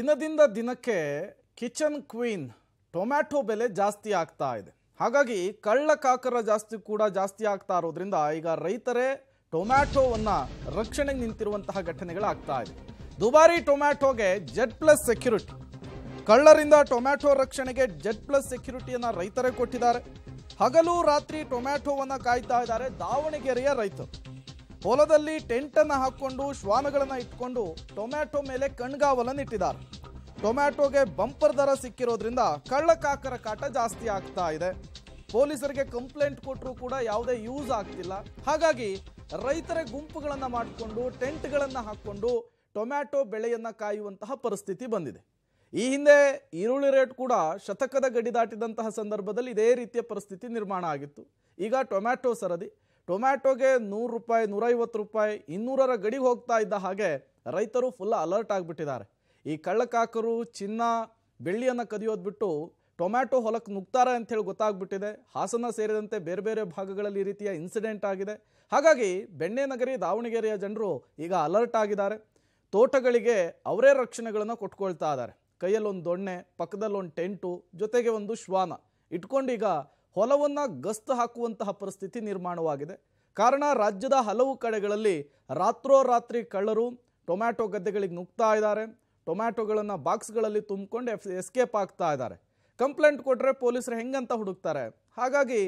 ದಿನದಿಂದ ದಿನಕ್ಕೆ kitchen queen tomato ಬೆಲೆ ಜಾಸ್ತಿ ಆಗ್ತಾ ಇದೆ ಹಾಗಾಗಿ ಕಳ್ಳ ಕಾಕರ ಜಾಸ್ತಿ ಕೂಡ ಜಾಸ್ತಿ ಆಗ್ತಾ ಇರೋದ್ರಿಂದ ಈಗ ರೈತರೇ ಟೊಮ್ಯಾಟೊವನ್ನು ರಕ್ಷಣೆಗೆ ನಿಂತಿರುವಂತಹ ಘಟನೆಗಳು ಆಗ್ತಾ ಇದೆ ದುಬಾರಿ ಟೊಮ್ಯಾಟೊಗೆ ಜೆಡ್ ಪ್ಲಸ್ ಸೆಕ್ಯುರಿಟಿ ಕಳ್ಳರಿಂದ ಟೊಮ್ಯಾಟೊ ರಕ್ಷಣೆಗೆ ಜೆಡ್ ಪ್ಲಸ್ ಸೆಕ್ಯೂರಿಟಿಯನ್ನು ರೈತರೇ ಕೊಟ್ಟಿದ್ದಾರೆ ಹಗಲು ರಾತ್ರಿ ಟೊಮ್ಯಾಟೊವನ್ನು ಕಾಯ್ತಾ ಇದ್ದಾರೆ ದಾವಣಗೆರೆಯ ರೈತರು ಹೊಲದಲ್ಲಿ ಟೆಂಟನ್ನು ಹಾಕ್ಕೊಂಡು ಶ್ವಾನಗಳನ್ನು ಇಟ್ಕೊಂಡು ಟೊಮ್ಯಾಟೊ ಮೇಲೆ ಕಣ್ಗಾವಲನ್ನು ಇಟ್ಟಿದ್ದಾರೆ ಟೊಮ್ಯಾಟೊಗೆ ಬಂಪರ್ ದರ ಸಿಕ್ಕಿರೋದ್ರಿಂದ ಕಳ್ಳಕಾಕರ ಕಾಟ ಜಾಸ್ತಿ ಆಗ್ತಾ ಇದೆ ಪೊಲೀಸರಿಗೆ ಕಂಪ್ಲೇಂಟ್ ಕೊಟ್ಟರು ಕೂಡ ಯಾವುದೇ ಯೂಸ್ ಆಗ್ತಿಲ್ಲ ಹಾಗಾಗಿ ರೈತರ ಗುಂಪುಗಳನ್ನು ಮಾಡಿಕೊಂಡು ಟೆಂಟ್ಗಳನ್ನು ಹಾಕ್ಕೊಂಡು ಟೊಮ್ಯಾಟೊ ಬೆಳೆಯನ್ನು ಕಾಯುವಂತಹ ಪರಿಸ್ಥಿತಿ ಬಂದಿದೆ ಈ ಹಿಂದೆ ಈರುಳ್ಳಿ ರೇಟ್ ಕೂಡ ಶತಕದ ಗಡಿ ದಾಟಿದಂತಹ ಸಂದರ್ಭದಲ್ಲಿ ಇದೇ ರೀತಿಯ ಪರಿಸ್ಥಿತಿ ನಿರ್ಮಾಣ ಆಗಿತ್ತು ಈಗ ಟೊಮ್ಯಾಟೊ ಸರದಿ ಟೊಮ್ಯಾಟೊಗೆ ನೂರು ರೂಪಾಯಿ ನೂರೈವತ್ತು ರೂಪಾಯಿ ಇನ್ನೂರರ ಗಡಿಗೆ ಹೋಗ್ತಾ ಇದ್ದ ಹಾಗೆ ರೈತರು ಫುಲ್ ಅಲರ್ಟ್ ಆಗಿಬಿಟ್ಟಿದ್ದಾರೆ ಈ ಕಳ್ಳಕಾಕರು ಚಿನ್ನ ಬೆಳ್ಳಿಯನ್ನು ಕದಿಯೋದು ಬಿಟ್ಟು ಟೊಮ್ಯಾಟೊ ಹೊಲಕ್ಕೆ ನುಗ್ತಾರೆ ಅಂಥೇಳಿ ಗೊತ್ತಾಗ್ಬಿಟ್ಟಿದೆ ಹಾಸನ ಸೇರಿದಂತೆ ಬೇರೆ ಬೇರೆ ಭಾಗಗಳಲ್ಲಿ ಈ ರೀತಿಯ ಇನ್ಸಿಡೆಂಟ್ ಆಗಿದೆ ಹಾಗಾಗಿ ನಗರಿ ದಾವಣಗೆರೆಯ ಜನರು ಈಗ ಅಲರ್ಟ್ ಆಗಿದ್ದಾರೆ ತೋಟಗಳಿಗೆ ಅವರೇ ರಕ್ಷಣೆಗಳನ್ನು ಕೊಟ್ಕೊಳ್ತಾ ಇದ್ದಾರೆ ಕೈಯಲ್ಲೊಂದು ದೊಣ್ಣೆ ಪಕ್ಕದಲ್ಲೊಂದು ಟೆಂಟು ಜೊತೆಗೆ ಒಂದು ಶ್ವಾನ ಇಟ್ಕೊಂಡೀಗ ಹೊಲವನ್ನು ಗಸ್ತು ಹಾಕುವಂತಹ ಪರಿಸ್ಥಿತಿ ನಿರ್ಮಾಣವಾಗಿದೆ ಕಾರಣ ರಾಜ್ಯದ ಹಲವು ಕಡೆಗಳಲ್ಲಿ ರಾತ್ರೋರಾತ್ರಿ ಕಳ್ಳರು ಟೊಮ್ಯಾಟೊ ಗದ್ದೆಗಳಿಗೆ ನುಗ್ತಾ ಇದ್ದಾರೆ ಟೊಮ್ಯಾಟೊಗಳನ್ನು ಬಾಕ್ಸ್ಗಳಲ್ಲಿ ತುಂಬಿಕೊಂಡು ಎಫ್ ಎಸ್ಕೇಪ್ ಆಗ್ತಾ ಇದ್ದಾರೆ ಕಂಪ್ಲೇಂಟ್ ಕೊಟ್ಟರೆ ಪೊಲೀಸರು ಹೆಂಗಂತ ಹುಡುಕ್ತಾರೆ ಹಾಗಾಗಿ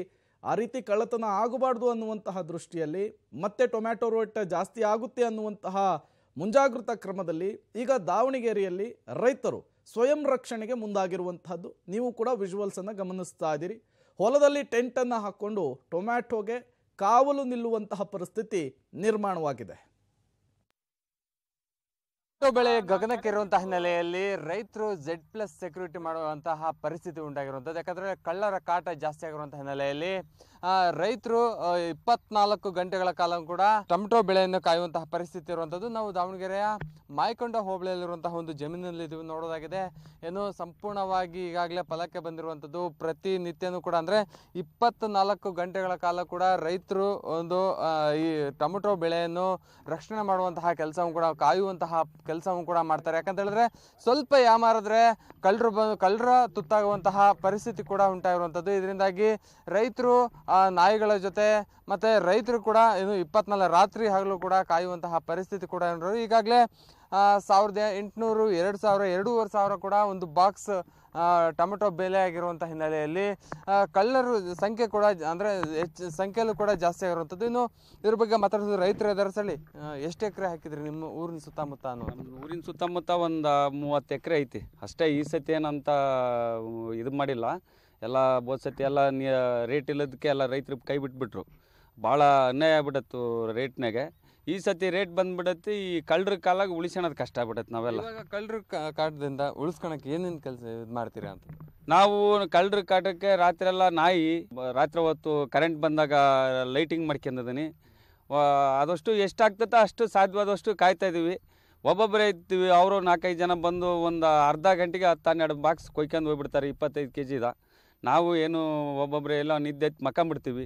ಆ ರೀತಿ ಕಳ್ಳತನ ಆಗಬಾರ್ದು ಅನ್ನುವಂತಹ ದೃಷ್ಟಿಯಲ್ಲಿ ಮತ್ತೆ ಟೊಮ್ಯಾಟೊ ರೋಟ ಜಾಸ್ತಿ ಆಗುತ್ತೆ ಅನ್ನುವಂತಹ ಮುಂಜಾಗ್ರತಾ ಕ್ರಮದಲ್ಲಿ ಈಗ ದಾವಣಗೆರೆಯಲ್ಲಿ ರೈತರು ಸ್ವಯಂ ರಕ್ಷಣೆಗೆ ಮುಂದಾಗಿರುವಂತಹದ್ದು ನೀವು ಕೂಡ ವಿಜುವಲ್ಸನ್ನು ಗಮನಿಸ್ತಾ ಇದ್ದೀರಿ ಹೊಲದಲ್ಲಿ ಟೆಂಟನ್ನು ಹಾಕ್ಕೊಂಡು ಟೊಮ್ಯಾಟೊಗೆ ಕಾವಲು ನಿಲ್ಲುವಂತಹ ಪರಿಸ್ಥಿತಿ ನಿರ್ಮಾಣವಾಗಿದೆ ಬೆಳೆ ಗಗನಕ್ಕಿರುವಂತಹ ಹಿನ್ನೆಲೆಯಲ್ಲಿ ರೈತರು ಝೆಡ್ ಪ್ಲಸ್ ಸೆಕ್ಯೂರಿಟಿ ಮಾಡುವಂತಹ ಪರಿಸ್ಥಿತಿ ಉಂಟಾಗಿರುವಂಥದ್ದು ಯಾಕಂದರೆ ಕಳ್ಳರ ಕಾಟ ಜಾಸ್ತಿ ಆಗಿರುವಂಥ ಹಿನ್ನೆಲೆಯಲ್ಲಿ ರೈತರು ಇಪ್ಪತ್ನಾಲ್ಕು ಗಂಟೆಗಳ ಕಾಲ ಕೂಡ ಟೊಮೆಟೊ ಬೆಳೆಯನ್ನು ಕಾಯುವಂತಹ ಪರಿಸ್ಥಿತಿ ಇರುವಂಥದ್ದು ನಾವು ದಾವಣಗೆರೆಯ ಮಾಯಕೊಂಡ ಹೋಬಳಿಯಲ್ಲಿರುವಂತಹ ಒಂದು ಜಮೀನಲ್ಲಿ ಇದು ನೋಡೋದಾಗಿದೆ ಏನು ಸಂಪೂರ್ಣವಾಗಿ ಈಗಾಗಲೇ ಫಲಕ್ಕೆ ಬಂದಿರುವಂಥದ್ದು ಪ್ರತಿನಿತ್ಯನೂ ಕೂಡ ಅಂದರೆ ಇಪ್ಪತ್ನಾಲ್ಕು ಗಂಟೆಗಳ ಕಾಲ ಕೂಡ ರೈತರು ಒಂದು ಈ ಟೊಮೆಟೊ ಬೆಳೆಯನ್ನು ರಕ್ಷಣೆ ಮಾಡುವಂತಹ ಕೆಲಸವನ್ನು ಕೂಡ ಕಾಯುವಂತಹ ಕೆಲಸವೂ ಕೂಡ ಮಾಡ್ತಾರೆ ಯಾಕಂತ ಹೇಳಿದ್ರೆ ಸ್ವಲ್ಪ ಯಾಮಾರಿದ್ರೆ ಕಳ್ಳರು ಬಂದು ಕಳ್ಳರ ತುತ್ತಾಗುವಂತಹ ಪರಿಸ್ಥಿತಿ ಕೂಡ ಉಂಟಾಗಿರುವಂಥದ್ದು ಇದರಿಂದಾಗಿ ರೈತರು ನಾಯಿಗಳ ಜೊತೆ ಮತ್ತು ರೈತರು ಕೂಡ ಇನ್ನು ಇಪ್ಪತ್ನಾಲ್ಕು ರಾತ್ರಿ ಹಗಲು ಕೂಡ ಕಾಯುವಂತಹ ಪರಿಸ್ಥಿತಿ ಕೂಡ ಈಗಾಗಲೇ ಸಾವಿರದ ಎಂಟುನೂರು ಎರಡು ಸಾವಿರ ಎರಡೂವರೆ ಸಾವಿರ ಕೂಡ ಒಂದು ಬಾಕ್ಸ್ ಟೊಮೆಟೊ ಬೆಲೆ ಆಗಿರುವಂಥ ಹಿನ್ನೆಲೆಯಲ್ಲಿ ಕಳ್ಳರು ಸಂಖ್ಯೆ ಕೂಡ ಅಂದರೆ ಹೆಚ್ಚು ಸಂಖ್ಯೆಯಲ್ಲೂ ಕೂಡ ಜಾಸ್ತಿ ಆಗಿರುವಂಥದ್ದು ಇನ್ನು ಇದ್ರ ಬಗ್ಗೆ ಮಾತಾಡೋದು ರೈತರು ಇದ್ದಾರೆ ಎಷ್ಟು ಎಕರೆ ಹಾಕಿದ್ರಿ ನಿಮ್ಮ ಊರಿನ ಸುತ್ತಮುತ್ತ ಅನ್ನೋ ಊರಿನ ಸುತ್ತಮುತ್ತ ಒಂದು ಮೂವತ್ತು ಎಕರೆ ಐತಿ ಅಷ್ಟೇ ಈ ಸತಿ ಏನಂತ ಇದು ಮಾಡಿಲ್ಲ ಎಲ್ಲ ಬೋದ್ ಸತಿ ಎಲ್ಲ ರೇಟ್ ಇಲ್ಲದಕ್ಕೆ ಎಲ್ಲ ರೈತರು ಕೈ ಬಿಟ್ಬಿಟ್ರು ಭಾಳ ಅನ್ಯಾಯ ಆಗ್ಬಿಡತ್ತು ರೇಟ್ನಾಗೆ ಈ ಸತಿ ರೇಟ್ ಬಂದ್ಬಿಡತ್ತೆ ಈ ಕಳ್ಳರ ಕಾಲಾಗ ಉಳಿಸ್ಕೊಳೋದು ಕಷ್ಟ ಆಗ್ಬಿಡತ್ತೆ ನಾವೆಲ್ಲ ಇವಾಗ ಕಳ್ಳರ ಕಾಟದಿಂದ ಉಳಿಸ್ಕೊಳಕ್ಕೆ ಏನೇನು ಕೆಲಸ ಇದು ಮಾಡ್ತೀರಾ ಅಂತ ನಾವು ಕಳ್ಳರ ಕಾಟಕ್ಕೆ ರಾತ್ರಿ ಎಲ್ಲ ನಾಯಿ ರಾತ್ರಿ ಹೊತ್ತು ಕರೆಂಟ್ ಬಂದಾಗ ಲೈಟಿಂಗ್ ಮಾಡ್ಕೊಂಡಿದ್ದೀನಿ ಅದಷ್ಟು ಎಷ್ಟಾಗ್ತೈತೆ ಅಷ್ಟು ಸಾಧ್ಯವಾದಷ್ಟು ಕಾಯ್ತಾ ಇದ್ದೀವಿ ಒಬ್ಬೊಬ್ಬರೇ ಇರ್ತೀವಿ ಅವರು ನಾಲ್ಕೈದು ಜನ ಬಂದು ಒಂದು ಅರ್ಧ ಗಂಟೆಗೆ ಹತ್ತು ಹನ್ನೆರಡು ಬಾಕ್ಸ್ ಕೊಯ್ಕೊಂಡು ಹೋಗ್ಬಿಡ್ತಾರೆ ಇಪ್ಪತ್ತೈದು ಕೆ ಜಿದ ನಾವು ಏನು ಒಬ್ಬೊಬ್ಬರೇ ಎಲ್ಲ ನಿದ್ದೆ ಮಕ್ಕಂಬಿಡ್ತೀವಿ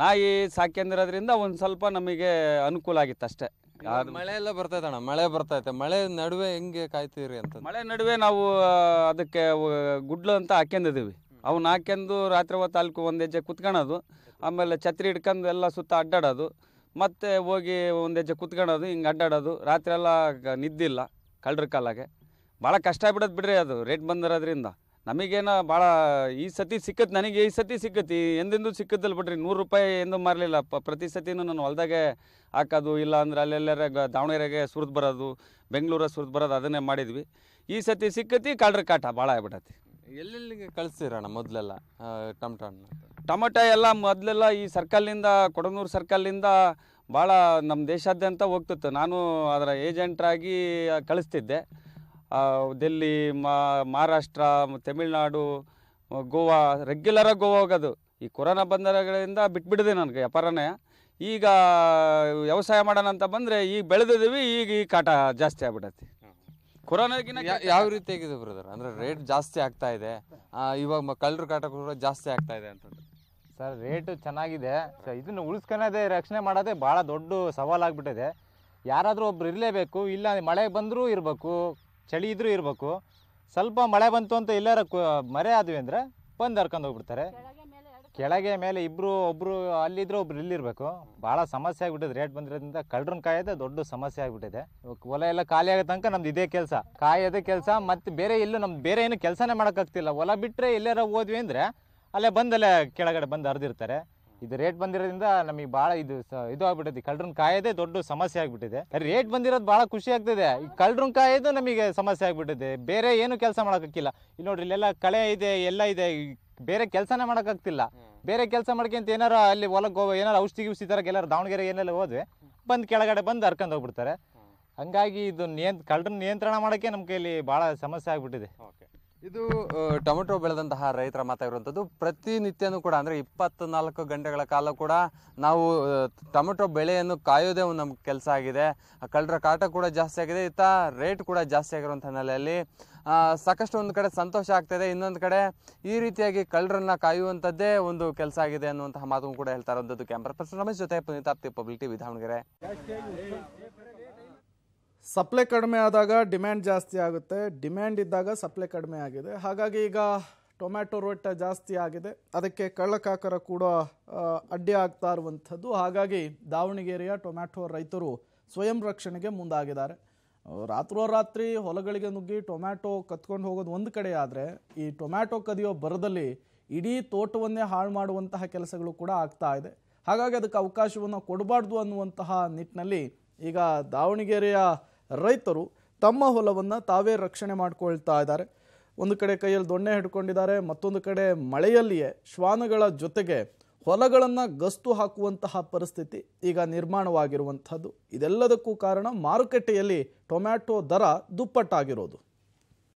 ನಾಯಿ ಸಾಕ್ಯಂದಿರೋದ್ರಿಂದ ಒಂದು ಸ್ವಲ್ಪ ನಮಗೆ ಅನುಕೂಲ ಆಗಿತ್ತು ಅಷ್ಟೇ ಮಳೆ ಎಲ್ಲ ಅಣ್ಣ ಮಳೆ ಬರ್ತೈತೆ ಮಳೆ ನಡುವೆ ಹೆಂಗೆ ಕಾಯ್ತೀರಿ ಅಂತ ಮಳೆ ನಡುವೆ ನಾವು ಅದಕ್ಕೆ ಗುಡ್ಲು ಅಂತ ಹಾಕ್ಯಂದಿದ್ದೀವಿ ಅವನ್ನ ಹಾಕ್ಯಂದು ರಾತ್ರಿ ಹೊತ್ತು ಅಲ್ಲಿ ಒಂದು ಹೆಜ್ಜೆ ಕುತ್ಕೊಳ್ಳೋದು ಆಮೇಲೆ ಛತ್ರಿ ಹಿಡ್ಕೊಂಡು ಎಲ್ಲ ಸುತ್ತ ಅಡ್ಡಾಡೋದು ಮತ್ತೆ ಹೋಗಿ ಒಂದು ಹೆಜ್ಜೆ ಕುತ್ಕೊಳ್ಳೋದು ಹಿಂಗೆ ಅಡ್ಡಾಡೋದು ರಾತ್ರಿ ಎಲ್ಲ ನಿದ್ದಿಲ್ಲ ಕಳ್ಳರ ಕಾಲಾಗೆ ಭಾಳ ಕಷ್ಟ ಆಗ್ಬಿಡೋದು ಬಿಡ್ರಿ ಅದು ರೇಟ್ ಬಂದಿರೋದ್ರಿಂದ ನಮಗೇನು ಭಾಳ ಈ ಸತಿ ಸಿಕ್ಕತ್ ನನಗೆ ಈ ಸತಿ ಸಿಕ್ಕತಿ ಎಂದೆಂದು ಸಿಕ್ಕತ್ತಲ್ಲ ಬಿಡ್ರಿ ನೂರು ರೂಪಾಯಿ ಎಂದು ಮಾರಲಿಲ್ಲ ಪ ಪ್ರತಿ ಸತಿನೂ ನಾನು ಹೊಲ್ದಾಗೆ ಹಾಕೋದು ಇಲ್ಲ ಅಂದ್ರೆ ಅಲ್ಲೆಲ್ಲರ ದಾವಣಗೆರೆಗೆ ಸುರಿದು ಬರೋದು ಬೆಂಗಳೂರ ಸುರಿದು ಬರೋದು ಅದನ್ನೇ ಮಾಡಿದ್ವಿ ಈ ಸತಿ ಸಿಕ್ಕತಿ ಕಾಳ್ರ ಕಾಟ ಭಾಳ ಆಗ್ಬಿಟ್ಟತಿ ಎಲ್ಲೆಲ್ಲಿಗೆ ಕಳಿಸ್ತೀರಣ್ಣ ಮೊದಲೆಲ್ಲ ಟಮಟ ಟೊಮಟ ಎಲ್ಲ ಮೊದಲೆಲ್ಲ ಈ ಸರ್ಕಲ್ನಿಂದ ಕೊಡನೂರು ಸರ್ಕಲ್ನಿಂದ ಭಾಳ ನಮ್ಮ ದೇಶಾದ್ಯಂತ ಹೋಗ್ತಿತ್ತು ನಾನು ಅದರ ಏಜೆಂಟ್ರಾಗಿ ಕಳಿಸ್ತಿದ್ದೆ ಡೆಲ್ಲಿ ಮಹಾರಾಷ್ಟ್ರ ತಮಿಳ್ನಾಡು ಗೋವಾ ರೆಗ್ಯುಲರಾಗಿ ಗೋವಾ ಹೋಗೋದು ಈ ಕೊರೋನಾ ಬಂದರಗಳಿಂದ ಬಿಟ್ಬಿಡಿದೆ ನನಗೆ ವ್ಯಾಪಾರನೇ ಈಗ ವ್ಯವಸಾಯ ಮಾಡೋಣ ಅಂತ ಬಂದರೆ ಈಗ ಬೆಳೆದಿದ್ದೀವಿ ಈಗ ಈ ಕಾಟ ಜಾಸ್ತಿ ಆಗ್ಬಿಡತ್ತೆ ಕೊರೋನಾಗಿನ ಯಾವ ರೀತಿ ಆಗಿದೆ ಬ್ರದರ್ ಅಂದರೆ ರೇಟ್ ಜಾಸ್ತಿ ಆಗ್ತಾ ಇದೆ ಇವಾಗ ಕಳ್ಳರು ಕಾಟ ಕೂಡ ಜಾಸ್ತಿ ಆಗ್ತಾ ಇದೆ ಅಂತಂದ್ರೆ ಸರ್ ರೇಟು ಚೆನ್ನಾಗಿದೆ ಇದನ್ನು ಉಳಿಸ್ಕೊಳ್ಳೋದೇ ರಕ್ಷಣೆ ಮಾಡೋದೇ ಭಾಳ ದೊಡ್ಡ ಸವಾಲಾಗ್ಬಿಟ್ಟಿದೆ ಯಾರಾದರೂ ಒಬ್ರು ಇರಲೇಬೇಕು ಇಲ್ಲ ಮಳೆ ಬಂದರೂ ಇರಬೇಕು ಚಳಿ ಇದ್ರೂ ಇರಬೇಕು ಸ್ವಲ್ಪ ಮಳೆ ಬಂತು ಅಂತ ಎಲ್ಲಾರ ಮರೆ ಆದ್ವಿ ಅಂದರೆ ಬಂದು ಹರ್ಕೊಂಡು ಹೋಗ್ಬಿಡ್ತಾರೆ ಕೆಳಗೆ ಮೇಲೆ ಇಬ್ರು ಒಬ್ರು ಅಲ್ಲಿದ್ರು ಒಬ್ರು ಇಲ್ಲಿರ್ಬೇಕು ಭಾಳ ಸಮಸ್ಯೆ ಆಗ್ಬಿಟ್ಟಿದೆ ರೇಟ್ ಬಂದಿರೋದ್ರಿಂದ ಕಳ್ಳರನ್ನ ಕಾಯೋದೇ ದೊಡ್ಡ ಸಮಸ್ಯೆ ಆಗ್ಬಿಟ್ಟಿದೆ ಹೊಲ ಎಲ್ಲ ಖಾಲಿ ಆಗೋ ತನಕ ನಮ್ದು ಇದೇ ಕೆಲಸ ಕಾಯೋದೇ ಕೆಲಸ ಮತ್ತೆ ಬೇರೆ ಇಲ್ಲೂ ನಮ್ದು ಬೇರೆ ಏನು ಕೆಲಸನೇ ಮಾಡೋಕ್ಕಾಗ್ತಿಲ್ಲ ಹೊಲ ಬಿಟ್ಟರೆ ಎಲ್ಲಾರ ಹೋದ್ವಿ ಅಂದರೆ ಅಲ್ಲೇ ಬಂದಲ್ಲೇ ಕೆಳಗಡೆ ಬಂದು ಅರ್ದಿರ್ತಾರೆ ಇದು ರೇಟ್ ಬಂದಿರೋದ್ರಿಂದ ನಮಗೆ ಭಾಳ ಇದು ಇದು ಆಗ್ಬಿಟ್ಟಿದೆ ಕಳ್ಳರನ್ನ ಕಾಯೋದೆ ದೊಡ್ಡ ಸಮಸ್ಯೆ ಆಗ್ಬಿಟ್ಟಿದೆ ರೇಟ್ ಬಂದಿರೋದು ಭಾಳ ಖುಷಿ ಆಗ್ತಿದೆ ಈ ಕಳ್ಳರನ್ನ ಕಾಯೋದು ನಮಗೆ ಸಮಸ್ಯೆ ಆಗ್ಬಿಟ್ಟಿದೆ ಬೇರೆ ಏನು ಕೆಲಸ ಮಾಡೋಕ್ಕಾಗಿಲ್ಲ ಇಲ್ಲಿ ನೋಡ್ರಿ ಇಲ್ಲೆಲ್ಲ ಕಳೆ ಇದೆ ಎಲ್ಲ ಇದೆ ಬೇರೆ ಕೆಲಸನೇ ಮಾಡೋಕ್ಕಾಗ್ತಿಲ್ಲ ಬೇರೆ ಕೆಲಸ ಅಂತ ಏನಾರ ಅಲ್ಲಿ ಹೊಲಕ್ಕೆ ಹೋಗೋ ಏನಾರ ಔಷಧಿ ಗಿಷಿ ತರಕ್ಕೆ ದಾವಣಗೆರೆ ಏನೆಲ್ಲ ಹೋದ್ವಿ ಬಂದು ಕೆಳಗಡೆ ಬಂದು ಹರ್ಕೊಂಡು ಹೋಗ್ಬಿಡ್ತಾರೆ ಹಂಗಾಗಿ ಇದು ನಿಯಂತ್ರ ಕಳ್ಳರನ್ನ ನಿಯಂತ್ರಣ ಮಾಡೋಕ್ಕೆ ನಮ್ಮ ಇಲ್ಲಿ ಭಾಳ ಸಮಸ್ಯೆ ಆಗ್ಬಿಟ್ಟಿದೆ ಓಕೆ ಇದು ಟೊಮೆಟೊ ಬೆಳೆದಂತಹ ರೈತರ ಮಾತಾಗಿರುವಂಥದ್ದು ಪ್ರತಿನಿತ್ಯನೂ ಕೂಡ ಅಂದರೆ ಇಪ್ಪತ್ತ್ನಾಲ್ಕು ಗಂಟೆಗಳ ಕಾಲ ಕೂಡ ನಾವು ಟೊಮೆಟೊ ಬೆಳೆಯನ್ನು ಕಾಯೋದೇ ಒಂದು ನಮ್ಮ ಕೆಲಸ ಆಗಿದೆ ಕಳ್ಳರ ಕಾಟ ಕೂಡ ಜಾಸ್ತಿ ಆಗಿದೆ ಇತ್ತ ರೇಟ್ ಕೂಡ ಜಾಸ್ತಿ ಆಗಿರುವಂಥ ನೆಲೆಯಲ್ಲಿ ಸಾಕಷ್ಟು ಒಂದು ಕಡೆ ಸಂತೋಷ ಆಗ್ತಾಯಿದೆ ಇನ್ನೊಂದು ಕಡೆ ಈ ರೀತಿಯಾಗಿ ಕಳ್ಳರನ್ನ ಕಾಯುವಂಥದ್ದೇ ಒಂದು ಕೆಲಸ ಆಗಿದೆ ಅನ್ನುವಂತಹ ಮಾತು ಕೂಡ ಹೇಳ್ತಾ ಇರೋಂಥದ್ದು ಕ್ಯಾಮ್ರಾ ಪರ್ಸನ್ ರಮೇಶ್ ಜೊತೆ ಪುನೀತಾಪ್ತಿ ಪಬ್ಲಿಟಿ ವಿಧಾವಣಗೆರೆ ಸಪ್ಲೈ ಕಡಿಮೆ ಆದಾಗ ಡಿಮ್ಯಾಂಡ್ ಜಾಸ್ತಿ ಆಗುತ್ತೆ ಡಿಮ್ಯಾಂಡ್ ಇದ್ದಾಗ ಸಪ್ಲೈ ಕಡಿಮೆ ಆಗಿದೆ ಹಾಗಾಗಿ ಈಗ ಟೊಮ್ಯಾಟೊ ರೊಟ್ಟ ಜಾಸ್ತಿ ಆಗಿದೆ ಅದಕ್ಕೆ ಕಳ್ಳಕಾಕರ ಕೂಡ ಅಡ್ಡಿ ಆಗ್ತಾ ಇರುವಂಥದ್ದು ಹಾಗಾಗಿ ದಾವಣಗೆರೆಯ ಟೊಮ್ಯಾಟೊ ರೈತರು ಸ್ವಯಂ ರಕ್ಷಣೆಗೆ ಮುಂದಾಗಿದ್ದಾರೆ ರಾತ್ರೋರಾತ್ರಿ ಹೊಲಗಳಿಗೆ ನುಗ್ಗಿ ಟೊಮ್ಯಾಟೊ ಕತ್ಕೊಂಡು ಹೋಗೋದು ಒಂದು ಕಡೆ ಆದರೆ ಈ ಟೊಮ್ಯಾಟೊ ಕದಿಯೋ ಬರದಲ್ಲಿ ಇಡೀ ತೋಟವನ್ನೇ ಹಾಳು ಮಾಡುವಂತಹ ಕೆಲಸಗಳು ಕೂಡ ಆಗ್ತಾ ಇದೆ ಹಾಗಾಗಿ ಅದಕ್ಕೆ ಅವಕಾಶವನ್ನು ಕೊಡಬಾರ್ದು ಅನ್ನುವಂತಹ ನಿಟ್ಟಿನಲ್ಲಿ ಈಗ ದಾವಣಗೆರೆಯ ರೈತರು ತಮ್ಮ ಹೊಲವನ್ನು ತಾವೇ ರಕ್ಷಣೆ ಮಾಡಿಕೊಳ್ತಾ ಇದ್ದಾರೆ ಒಂದು ಕಡೆ ಕೈಯಲ್ಲಿ ದೊಣ್ಣೆ ಹಿಡ್ಕೊಂಡಿದ್ದಾರೆ ಮತ್ತೊಂದು ಕಡೆ ಮಳೆಯಲ್ಲಿಯೇ ಶ್ವಾನಗಳ ಜೊತೆಗೆ ಹೊಲಗಳನ್ನು ಗಸ್ತು ಹಾಕುವಂತಹ ಪರಿಸ್ಥಿತಿ ಈಗ ನಿರ್ಮಾಣವಾಗಿರುವಂಥದ್ದು ಇದೆಲ್ಲದಕ್ಕೂ ಕಾರಣ ಮಾರುಕಟ್ಟೆಯಲ್ಲಿ ಟೊಮ್ಯಾಟೊ ದರ ದುಪ್ಪಟ್ಟಾಗಿರೋದು